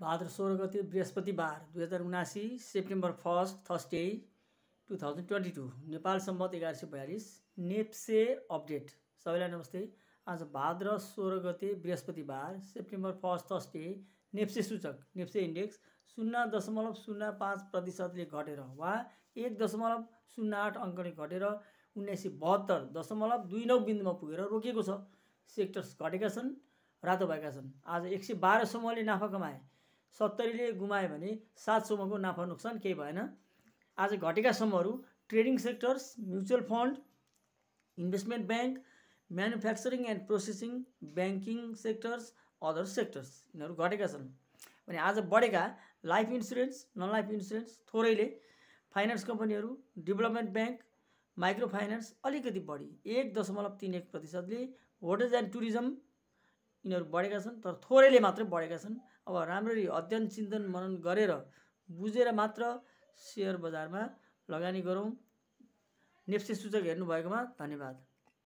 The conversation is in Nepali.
भाद्र सोह्र गति बृहस्पतिबार दुई हजार उनासी September first Thursday two thousand twenty two Nepal सम्मत एघार सय बयालिस नेप्से अपडेट सबैलाई नमस्ते आज भाद्र सोह्र गते बृहस्पतिबार सेप्टेम्बर फर्स्ट थर्सडे नेप्से सूचक नेप्से इन्डेक्स शून्य दशमलव शून्य पाँच प्रतिशतले घटेर वा एक दशमलव शून्य आठ अङ्कले घटेर उन्नाइस सय बहत्तर दशमलव दुई नौ बिन्दुमा पुगेर रोकिएको छ सेक्टर्स घटेका छन् रातो भएका छन् आज एक सय बाह्रसम्मले नाफा कमाए सत्तरीले गुमायो भने सात सौमाको नाफा नोक्सान केही भएन आज घटेका समूहहरू trading sectors mutual fund investment bank manufacturing and processing banking sectors other sectors यिनीहरू घटेका छन् अनि आज बढेका life insurance non life insurance थोरैले फाइनेन्स कम्पनीहरू डेभलपमेन्ट ब्याङ्क माइक्रो फाइनेन्स अलिकति बढी एक दशमलव तिन एक प्रतिशतले होटल्स एन्ड टुरिज्म यिनीहरू बढेका छन् तर थोरैले मात्रै बढेका छन् अब राम्ररी अध्ययन चिन्तन मनन गरेर बुझेर मात्र सेयर बजारमा लगानी गरौँ नेप्से सूचक हेर्नुभएकोमा धन्यवाद